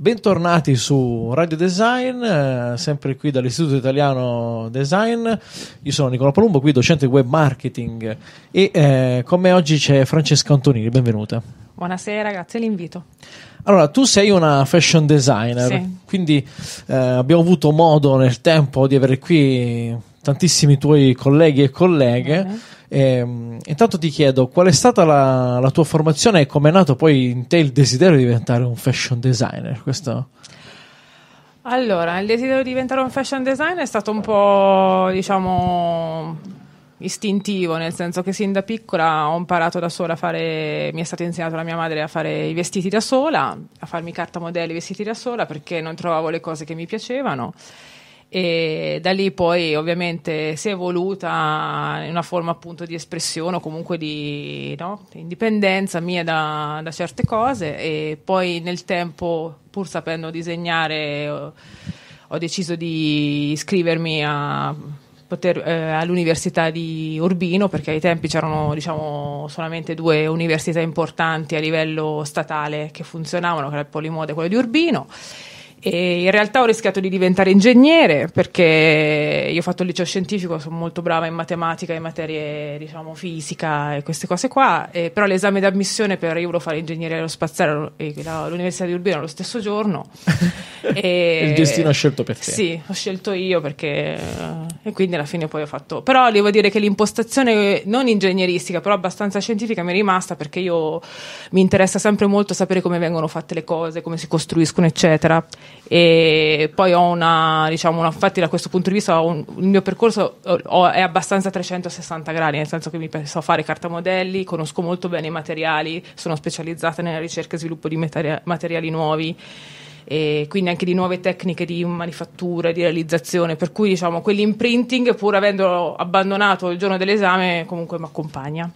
Bentornati su Radio Design, eh, sempre qui dall'Istituto Italiano Design. Io sono Nicola Palumbo, qui docente web marketing e eh, con me oggi c'è Francesca Antonini, benvenuta. Buonasera, grazie l'invito. Allora, tu sei una fashion designer, sì. quindi eh, abbiamo avuto modo nel tempo di avere qui tantissimi tuoi colleghi e colleghe. mm e, ehm, intanto ti chiedo qual è stata la, la tua formazione e come è nato poi in te il desiderio di diventare un fashion designer? Questo... Allora, il desiderio di diventare un fashion designer è stato un po', diciamo, istintivo, nel senso che sin da piccola ho imparato da sola a fare, mi è stato insegnato da mia madre a fare i vestiti da sola, a farmi carta modelli vestiti da sola perché non trovavo le cose che mi piacevano e da lì poi ovviamente si è evoluta in una forma appunto di espressione o comunque di no? indipendenza mia da, da, certe cose e poi nel tempo pur sapendo disegnare ho, deciso di iscrivermi a poter, eh, all'università di Urbino perché ai tempi c'erano diciamo solamente due università importanti a livello statale che funzionavano che era il Polimode e quello di Urbino e in realtà ho rischiato di diventare ingegnere perché io ho fatto il liceo scientifico, sono molto brava in matematica, in materie diciamo fisica e queste cose qua, e però l'esame d'ammissione per io volevo fare ingegneria aerospaziale all'Università di Urbino lo stesso giorno. e, il destino ha scelto per te. Sì, ho scelto io perché e quindi alla fine poi ho fatto. Però devo dire che l'impostazione non ingegneristica, però abbastanza scientifica mi è rimasta perché io mi interessa sempre molto sapere come vengono fatte le cose, come si costruiscono, eccetera. E poi ho una, diciamo, una, infatti da questo punto di vista un, il mio percorso ho, è abbastanza 360 gradi, nel senso che mi penso a fare cartamodelli, conosco molto bene i materiali, sono specializzata nella ricerca e sviluppo di materiali nuovi e quindi anche di nuove tecniche di manifattura, di realizzazione, per cui diciamo quell'imprinting pur avendo abbandonato il giorno dell'esame comunque mi accompagna.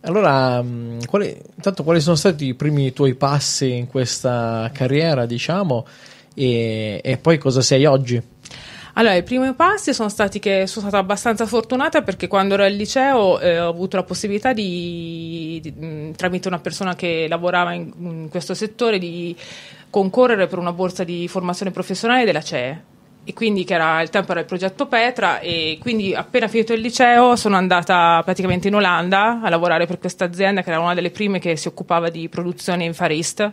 Allora, mm, quali, intanto quali sono stati i primi tuoi passi in questa carriera, diciamo, e, e poi cosa sei oggi? Allora, i primi passi sono stati che sono stata abbastanza fortunata perché quando ero al liceo eh, ho avuto la possibilità di, di, mm, tramite una persona che lavorava in, in questo settore di concorrere per una borsa di formazione professionale della CEE. E quindi che era, il tempo era il progetto Petra e quindi appena finito il liceo sono andata praticamente in Olanda a lavorare per questa azienda che era una delle prime che si occupava di produzione in Far East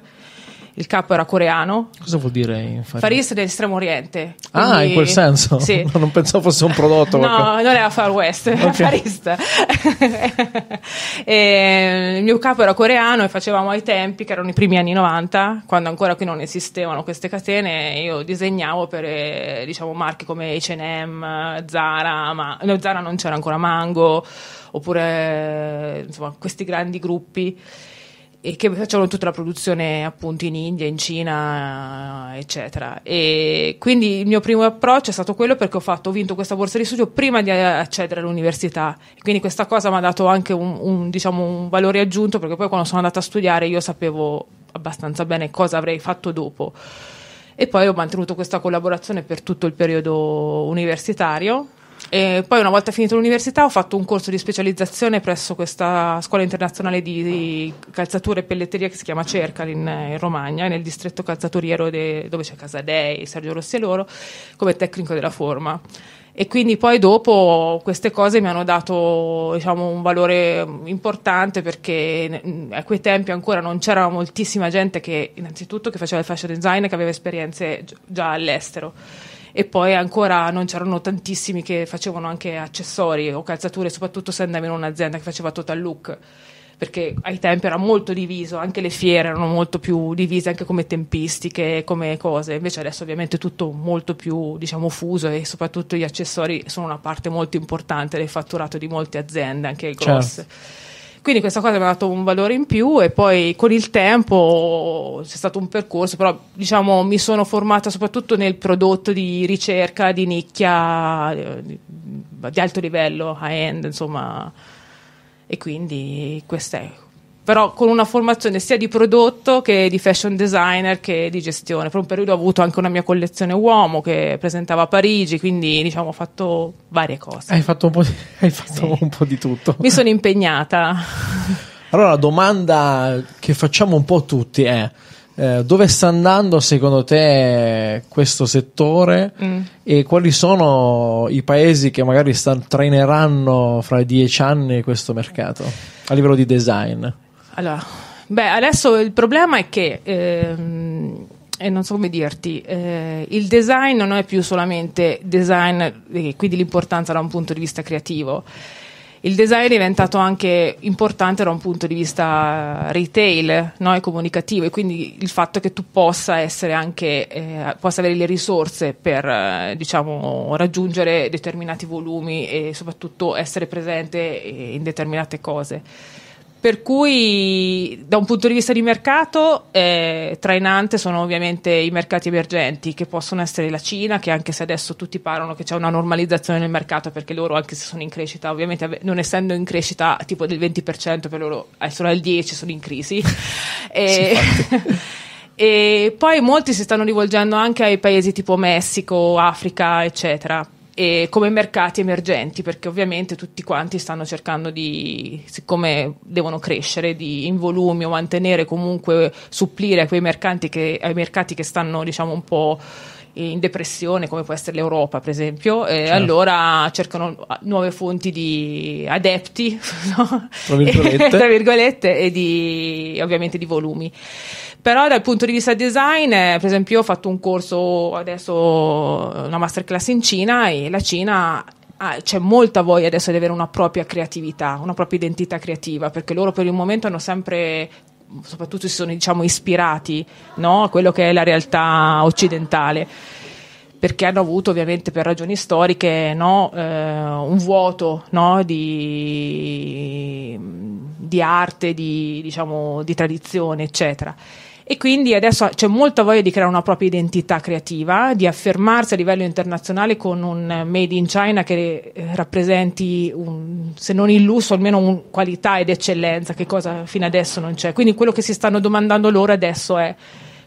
il capo era coreano. Cosa vuol dire Faris? Faris dell'estremo oriente. Quindi... Ah, in quel senso? Sì. non pensavo fosse un prodotto. no, qualcosa. non era Far West, era Farista. e, il mio capo era coreano e facevamo ai tempi, che erano i primi anni 90, quando ancora qui non esistevano queste catene, io disegnavo per eh, diciamo, marchi come H&M, Zara, ma no, Zara non c'era ancora Mango, oppure eh, insomma, questi grandi gruppi e che facevano tutta la produzione appunto in India, in Cina, eccetera. E quindi il mio primo approccio è stato quello perché ho, fatto, ho vinto questa borsa di studio prima di accedere all'università. Quindi questa cosa mi ha dato anche un, un, diciamo, un valore aggiunto perché poi quando sono andata a studiare io sapevo abbastanza bene cosa avrei fatto dopo. E poi ho mantenuto questa collaborazione per tutto il periodo universitario e poi una volta finito l'università ho fatto un corso di specializzazione presso questa scuola internazionale di, di calzature e pelletteria che si chiama Cercal in, in Romagna, nel distretto calzaturiero de, dove c'è Casadei, Sergio Rossi e loro, come tecnico della forma e quindi poi dopo queste cose mi hanno dato diciamo, un valore importante perché a quei tempi ancora non c'era moltissima gente che innanzitutto che faceva il fashion design e che aveva esperienze già all'estero e poi ancora non c'erano tantissimi che facevano anche accessori o calzature, soprattutto se andavi in un'azienda che faceva total look perché ai tempi era molto diviso, anche le fiere erano molto più divise anche come tempistiche, come cose, invece adesso ovviamente è tutto molto più diciamo, fuso e soprattutto gli accessori sono una parte molto importante del fatturato di molte aziende, anche grosse. Certo. Quindi questa cosa mi ha dato un valore in più e poi con il tempo c'è stato un percorso, però diciamo mi sono formata soprattutto nel prodotto di ricerca di nicchia di, eh, di alto livello, high end, insomma. E quindi questa è però con una formazione sia di prodotto che di fashion designer che di gestione. Per un periodo ho avuto anche una mia collezione uomo che presentava a Parigi, quindi diciamo ho fatto varie cose. Hai fatto un po' di, fatto sì. un po di tutto. Mi sono impegnata. Allora la domanda che facciamo un po' tutti è eh, dove sta andando secondo te questo settore mm. e quali sono i paesi che magari sta, traineranno fra dieci anni questo mercato a livello di design? Allora, beh, adesso il problema è che, ehm, e non so come dirti, eh, il design non è più solamente design, eh, quindi l'importanza da un punto di vista creativo. Il design è diventato anche importante da un punto di vista retail no? e comunicativo e quindi il fatto che tu possa essere anche, eh, possa avere le risorse per eh, diciamo, raggiungere determinati volumi e soprattutto essere presente eh, in determinate cose. Per cui, da un punto di vista di mercato, eh, trainante sono ovviamente i mercati emergenti, che possono essere la Cina, che anche se adesso tutti parlano che c'è una normalizzazione nel mercato, perché loro, anche se sono in crescita, ovviamente non essendo in crescita tipo del 20%, per loro è eh, solo al 10%, sono in crisi. e, e poi molti si stanno rivolgendo anche ai paesi tipo Messico, Africa, eccetera e come mercati emergenti, perché ovviamente tutti quanti stanno cercando di, siccome devono crescere di, in volumi o mantenere comunque supplire a quei mercati che, ai mercati che stanno diciamo un po' in depressione, come può essere l'Europa, per esempio, e certo. allora cercano nuove fonti di adepti, no? tra, virgolette. tra virgolette, e di, ovviamente di volumi. Però dal punto di vista design, eh, per esempio, io ho fatto un corso adesso, una masterclass in Cina e la Cina Ah, c'è molta voglia adesso di avere una propria creatività, una propria identità creativa, perché loro per il momento hanno sempre soprattutto si sono diciamo, ispirati no? a quello che è la realtà occidentale perché hanno avuto ovviamente per ragioni storiche no? eh, un vuoto no? di, di, arte, di, diciamo, di tradizione eccetera e quindi adesso c'è molta voglia di creare una propria identità creativa, di affermarsi a livello internazionale con un Made in China che eh, rappresenti, un, se non il lusso, almeno qualità ed eccellenza, che cosa fino adesso non c'è. Quindi quello che si stanno domandando loro adesso è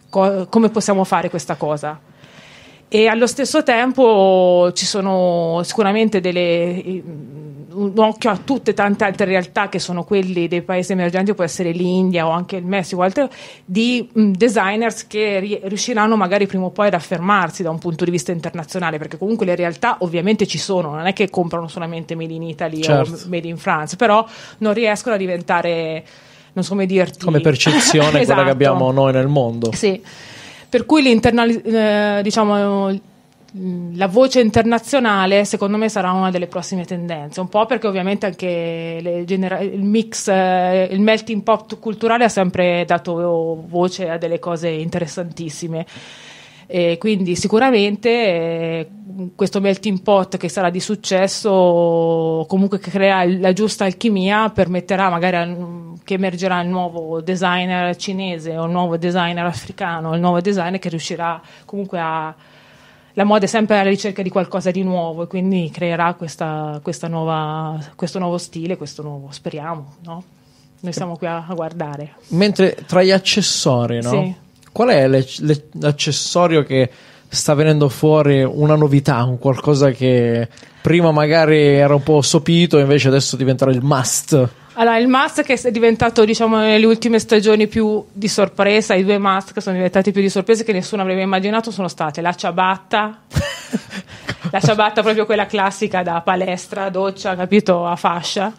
co- come possiamo fare questa cosa. E allo stesso tempo ci sono sicuramente delle un occhio a tutte tante altre realtà che sono quelle dei paesi emergenti, può essere l'India o anche il Messico, altre, di mh, designers che ri- riusciranno magari prima o poi ad affermarsi da un punto di vista internazionale, perché comunque le realtà ovviamente ci sono, non è che comprano solamente Made in Italy certo. o Made in France, però non riescono a diventare, non so come dirti... Come percezione esatto. quella che esatto. abbiamo noi nel mondo. Sì, per cui l'internalizzazione, eh, diciamo la voce internazionale secondo me sarà una delle prossime tendenze, un po' perché ovviamente anche genera- il mix, eh, il melting pot culturale ha sempre dato voce a delle cose interessantissime. E quindi sicuramente eh, questo melting pot che sarà di successo, comunque che crea la giusta alchimia, permetterà magari a, che emergerà il nuovo designer cinese o il nuovo designer africano, il nuovo designer che riuscirà comunque a la moda è sempre alla ricerca di qualcosa di nuovo e quindi creerà questa, questa nuova, questo nuovo stile, questo nuovo, speriamo, no? Noi siamo qui a, a guardare. Mentre tra gli accessori, no? Sì. Qual è le, le, l'accessorio che sta venendo fuori una novità, un qualcosa che prima magari era un po' sopito, e invece adesso diventerà il must? Allora, il mask che è diventato, diciamo, nelle ultime stagioni più di sorpresa, i due mask che sono diventati più di sorpresa che nessuno avrebbe immaginato sono state la ciabatta, la ciabatta proprio quella classica da palestra, doccia, capito, a fascia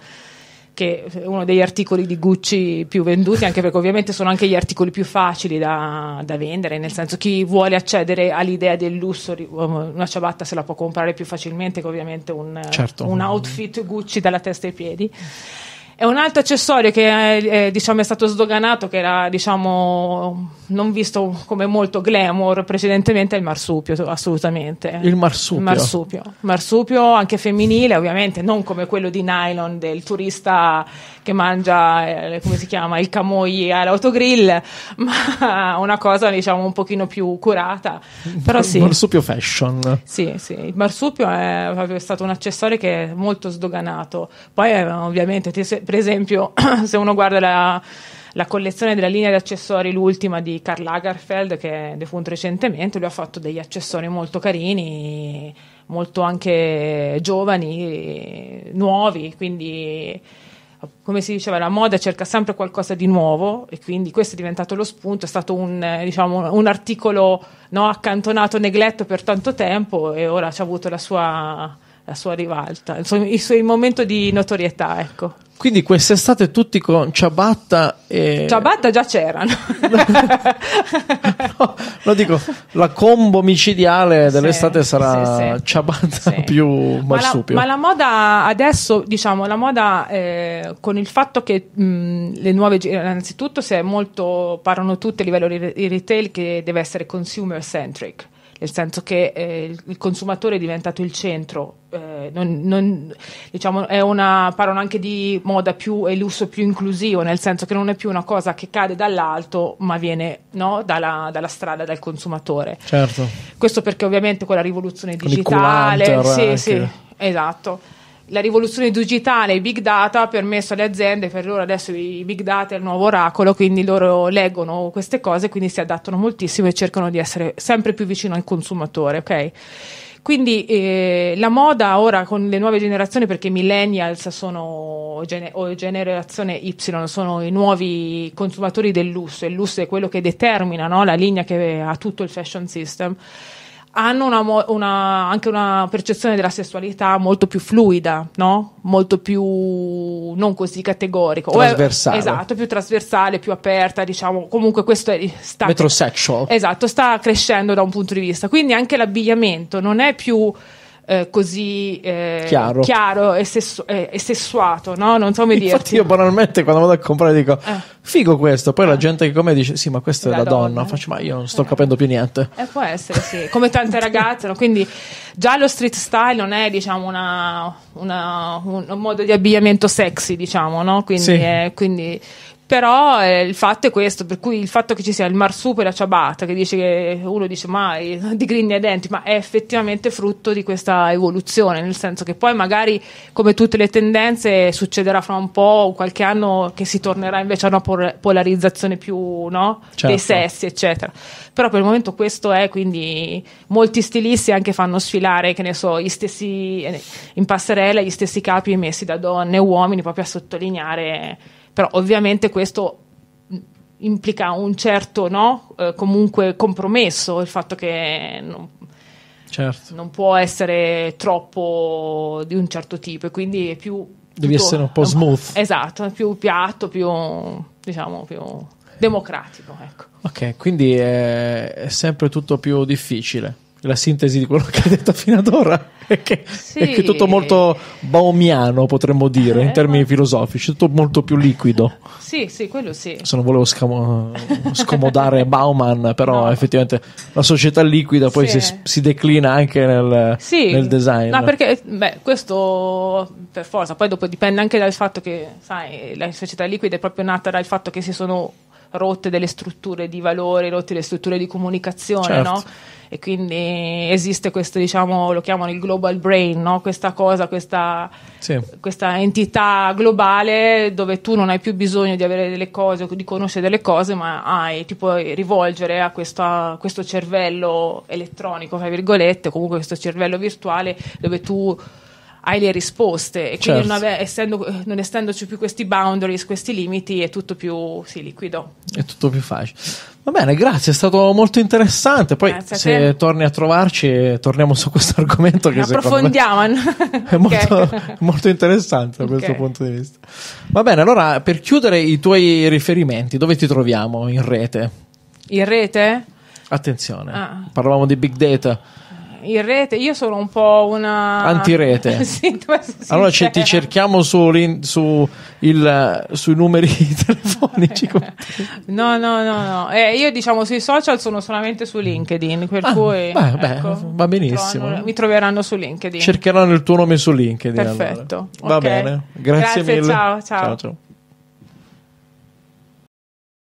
che è uno degli articoli di Gucci più venduti, anche perché ovviamente sono anche gli articoli più facili da, da vendere, nel senso chi vuole accedere all'idea del lusso, um, una ciabatta se la può comprare più facilmente che ovviamente un, certo. un outfit Gucci dalla testa ai piedi. E un altro accessorio che eh, eh, diciamo, è stato sdoganato, che era diciamo, non visto come molto glamour precedentemente, è il marsupio, assolutamente. Il marsupio. marsupio. Marsupio anche femminile, ovviamente, non come quello di nylon del turista che mangia, eh, come si chiama, il camogli all'autogrill, ma una cosa diciamo un pochino più curata. Però sì. Il marsupio fashion. Sì, sì, il marsupio è, è stato un accessorio che è molto sdoganato. Poi eh, ovviamente ti, per esempio, se uno guarda la, la collezione della linea di accessori, l'ultima di Karl Lagerfeld, che è defunto recentemente, lui ha fatto degli accessori molto carini, molto anche giovani, nuovi, quindi come si diceva, la moda cerca sempre qualcosa di nuovo e quindi questo è diventato lo spunto, è stato un, diciamo, un articolo no, accantonato, negletto per tanto tempo e ora ci ha avuto la sua la sua rivalta, il suo, il suo momento di notorietà, ecco. Quindi quest'estate tutti con ciabatta e... Ciabatta già c'erano. no, lo dico, la combo micidiale dell'estate sì, sarà sì, sì. ciabatta più marsupio. Ma la, ma la, moda adesso, diciamo, la moda eh, con il fatto che mh, le nuove... Innanzitutto si è molto... parlano tutte a livello di retail che deve essere consumer centric nel senso che eh, il consumatore è diventato il centro, eh, non, non, diciamo, è una, parlano anche di moda più e lusso più inclusivo, nel senso che non è più una cosa che cade dall'alto, ma viene no, dalla, dalla, strada, dal consumatore. Certo. Questo perché ovviamente con la rivoluzione digitale... Con sì, sì, esatto la rivoluzione digitale, i big data, ha permesso alle aziende, per loro adesso i big data è il nuovo oracolo, quindi loro leggono queste cose, quindi si adattano moltissimo e cercano di essere sempre più vicino al consumatore, ok? Quindi eh, la moda ora con le nuove generazioni, perché millennials sono, o generazione Y, sono i nuovi consumatori del lusso, il lusso è quello che determina no? la linea che ha tutto il fashion system hanno una, una, anche una percezione della sessualità molto più fluida, no? molto più non così categorica. Trasversale. È, esatto, più trasversale, più aperta, diciamo. Comunque questo è, sta... Metrosexual. Esatto, sta crescendo da un punto di vista. Quindi anche l'abbigliamento non è più eh, così eh, chiaro. chiaro. e, sessu- eh, e sessuato, no? Non so come dire. Infatti, dirti. io banalmente quando vado a comprare dico eh. figo questo, poi la eh. gente che come dice sì, ma questa la è la donna. donna, faccio ma io non sto eh. capendo più niente. E può essere, sì, come tante ragazze, no? quindi già lo street style non è diciamo una, una, un, un, modo di abbigliamento sexy, diciamo, no? Quindi, sì. quindi però eh, il fatto è questo per cui il fatto che ci sia il marsupo e la ciabatta che dice che uno dice ma eh, di grinni ai denti ma è effettivamente frutto di questa evoluzione nel senso che poi magari come tutte le tendenze succederà fra un po' qualche anno che si tornerà invece a una por- polarizzazione più no? certo. dei sessi eccetera però per il momento questo è quindi molti stilisti anche fanno sfilare che ne so gli stessi eh, in passerella gli stessi capi messi da donne e uomini proprio a sottolineare però ovviamente questo mm, implica un certo no, eh, comunque compromesso, il fatto che non, certo. non, può essere troppo di un certo tipo e quindi è più... Devi tutto, essere un po' smooth. Esatto, più piatto, più, diciamo, più democratico. Ecco. Ok, quindi è, è sempre tutto più difficile la sintesi di quello che hai detto fino ad ora è che, sì. è che tutto molto baumiano potremmo dire eh, in termini ma... filosofici tutto molto più liquido sì sì quello sì se non volevo scamo- scomodare Bauman però no. effettivamente la società liquida poi sì. si, si, declina anche nel, sì. nel design no perché beh, questo per forza poi dopo dipende anche dal fatto che sai la società liquida è proprio nata dal fatto che si sono rotte delle strutture di valore, rotte delle strutture di comunicazione, certo. no? E quindi esiste questo, diciamo, lo chiamano il global brain, no? Questa cosa, questa, sì. questa, entità globale dove tu non hai più bisogno di avere delle cose, o di conoscere delle cose, ma hai, ti puoi rivolgere a questa, questo cervello elettronico, tra virgolette, comunque questo cervello virtuale dove tu hai le risposte e quindi certo. non, ave- essendo, non, essendoci più questi boundaries, questi limiti è tutto più sì, liquido. È tutto più facile. Va bene, grazie, è stato molto interessante. Poi grazie se a torni a trovarci eh, torniamo su questo argomento che approfondiamo. è molto, okay. molto, interessante da okay. questo punto di vista. Va bene, allora per chiudere i tuoi riferimenti, dove ti troviamo in rete? In rete? Attenzione, ah. parlavamo di big data in rete. Io sono un po' una antirete. sì, allora ce, ti cerchiamo su, su il, sui numeri telefonici. no, no, no, no. Eh, io diciamo sui social sono solamente su LinkedIn, per ah, cui beh, ecco, beh, va benissimo. Mi, trovano, eh. mi, troveranno su LinkedIn. Cercheranno il tuo nome su LinkedIn. Perfetto. Allora. Va okay. bene. Grazie, Grazie, mille. ciao. ciao. ciao, ciao.